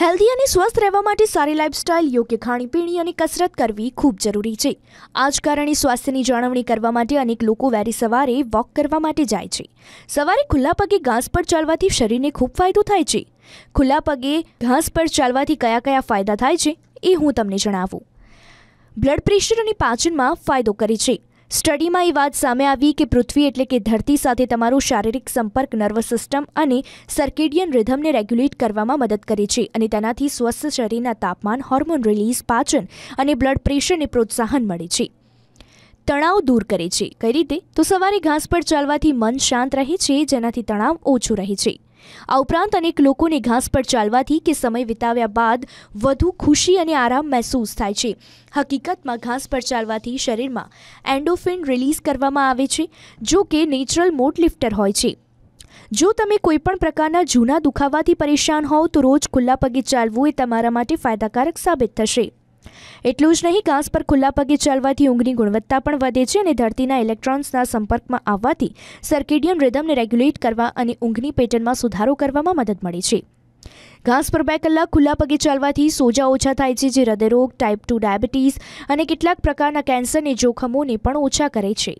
healthy અને સ્વસ્થ રહેવા માટે સારી લાઇફસ્ટાઇલ યોગ્ય ખાણીપીણી અને કસરત કરવી ખૂબ જરૂરી છે આ જ કારણે સ્વાસ્થ્યની જાળવણી કરવા માટે અનેક લોકો વહેલી સવારે વોક કરવા માટે જાય છે સવારે ખુલ્લા પગે ઘાસ પર ચાલવાથી શરીરને ખૂબ ફાયદો થાય છે ખુલ્લા પગે ઘાસ પર ચાલવાથી કયા કયા ફાયદા થાય છે એ હું તમને જણાવું બ્લડ પ્રેશર અને પાચનમાં ફાયદો કરે છે સ્ટડીમાં એ વાત સામે આવી કે પૃથ્વી એટલે કે ધરતી સાથે તમારું શારીરિક સંપર્ક નર્વસ સિસ્ટમ અને સર્કેડિયન રિધમને રેગ્યુલેટ કરવામાં મદદ કરે છે અને તેનાથી સ્વસ્થ શરીરના તાપમાન હોર્મોન રિલીઝ પાચન અને બ્લડ પ્રેશરને પ્રોત્સાહન મળે છે તણાવ દૂર કરે છે કઈ રીતે તો સવારે ઘાસ પર ચાલવાથી મન શાંત રહે છે જેનાથી તણાવ ઓછો રહે છે આ ઉપરાંત અનેક લોકોને ઘાસ પર ચાલવાથી કે સમય વિતાવ્યા બાદ વધુ ખુશી અને આરામ મહેસૂસ થાય છે હકીકતમાં ઘાસ પર ચાલવાથી શરીરમાં એન્ડોફિન રિલીઝ કરવામાં આવે છે જો કે નેચરલ મોટ લિફ્ટર હોય છે જો તમે કોઈપણ પ્રકારના જૂના દુખાવાથી પરેશાન હોવ તો રોજ ખુલ્લા પગે ચાલવું એ તમારા માટે ફાયદાકારક સાબિત થશે એટલું જ નહીં ઘાસ પર ખુલ્લા પગે ચાલવાથી ઊંઘની ગુણવત્તા પણ વધે છે અને ધરતીના ઇલેક્ટ્રોન્સના સંપર્કમાં આવવાથી સર્કેડિયન રિધમને રેગ્યુલેટ કરવા અને ઊંઘની પેટર્નમાં સુધારો કરવામાં મદદ મળે છે ઘાસ પર બે કલાક ખુલ્લા પગે ચાલવાથી સોજા ઓછા થાય છે જે હૃદયરોગ ટાઈપ ટુ ડાયાબિટીસ અને કેટલાક પ્રકારના કેન્સરની જોખમોને પણ ઓછા કરે છે